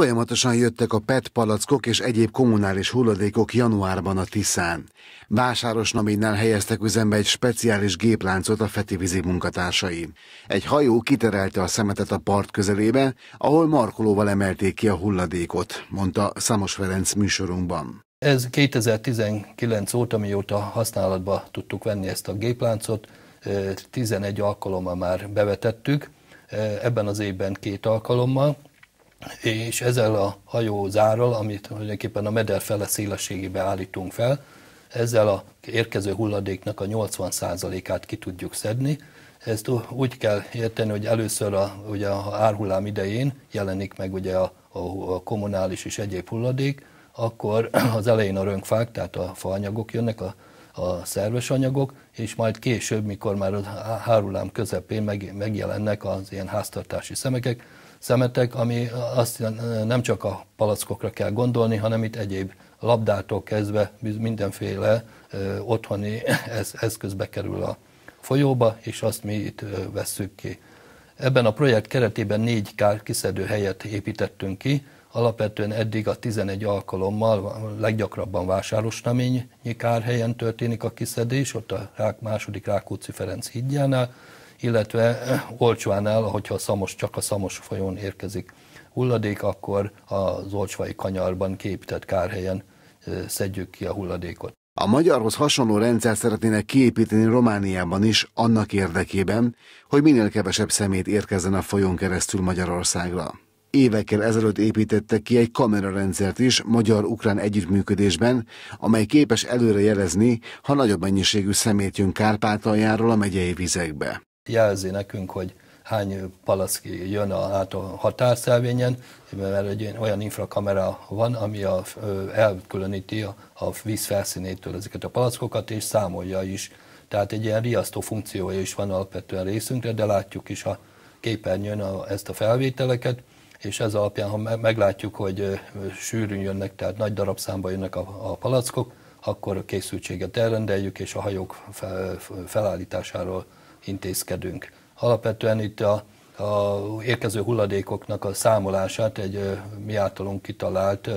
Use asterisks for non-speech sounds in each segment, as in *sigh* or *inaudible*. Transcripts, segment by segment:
Folyamatosan jöttek a PET palackok és egyéb kommunális hulladékok januárban a Tiszán. Vásáros naminnel helyeztek üzembe egy speciális gépláncot a fetivizi munkatársai. Egy hajó kiterelte a szemetet a part közelébe, ahol markolóval emelték ki a hulladékot, mondta Számos Ferenc műsorunkban. Ez 2019 óta, mióta használatba tudtuk venni ezt a gépláncot, 11 alkalommal már bevetettük, ebben az évben két alkalommal, és ezzel a hajózárral, amit tulajdonképpen a meder fele szélességébe állítunk fel, ezzel a érkező hulladéknak a 80%-át ki tudjuk szedni. Ezt úgy kell érteni, hogy először a, ugye a árhullám idején jelenik meg ugye a, a, a kommunális és egyéb hulladék, akkor *clears throat* az elején a rönkfák, tehát a faanyagok jönnek, a, a szerves anyagok, és majd később, mikor már a hárulám közepén meg, megjelennek az ilyen háztartási szemekek, szemetek, ami azt nem csak a palackokra kell gondolni, hanem itt egyéb labdától kezdve mindenféle otthoni *laughs* eszköz bekerül a folyóba, és azt mi itt vesszük ki. Ebben a projekt keretében négy kár kiszedő helyet építettünk ki, alapvetően eddig a 11 alkalommal leggyakrabban vásárosnaményi kárhelyen történik a kiszedés, ott a rák, második Rákóczi Ferenc hídjánál, illetve eh, olcsván el, hogyha a szamos, csak a szamos folyón érkezik hulladék, akkor az olcsvai kanyarban képített kárhelyen eh, szedjük ki a hulladékot. A magyarhoz hasonló rendszer szeretnének kiépíteni Romániában is annak érdekében, hogy minél kevesebb szemét érkezzen a folyón keresztül Magyarországra. Évekkel ezelőtt építettek ki egy kamerarendszert is magyar-ukrán együttműködésben, amely képes előre jelezni, ha nagyobb mennyiségű szemét jön Kárpátaljáról a megyei vizekbe jelzi nekünk, hogy hány palack jön a, át a határszelvényen, mert egy olyan infrakamera van, ami a, elkülöníti a, a víz felszínétől ezeket a palackokat és számolja is. Tehát egy ilyen riasztó funkciója is van alapvetően részünkre, de látjuk is a képernyőn a, ezt a felvételeket, és ez alapján, ha meglátjuk, hogy sűrűn jönnek, tehát nagy darabszámba jönnek a, a palackok, akkor a készültséget elrendeljük, és a hajók fel, felállításáról intézkedünk. Alapvetően itt a, a érkező hulladékoknak a számolását egy mi általunk kitalált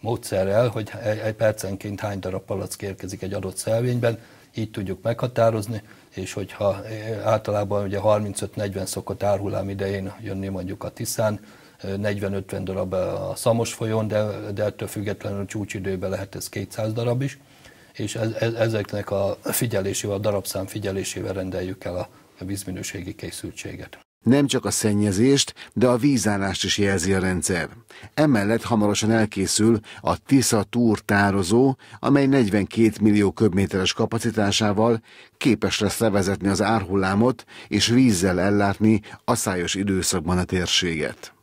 módszerrel, hogy egy percenként hány darab palack érkezik egy adott szelvényben, így tudjuk meghatározni, és hogyha általában ugye 35-40 szokott árhullám idején jönni mondjuk a Tiszán, 40-50 darab a Szamos folyón, de, de ettől függetlenül csúcsidőben lehet ez 200 darab is, és ez, ez, ezeknek a figyelésével, a darabszám figyelésével rendeljük el a, a vízminőségi készültséget. Nem csak a szennyezést, de a vízállást is jelzi a rendszer. Emellett hamarosan elkészül a Tisza Túr tározó, amely 42 millió köbméteres kapacitásával képes lesz levezetni az árhullámot és vízzel ellátni a szájos időszakban a térséget.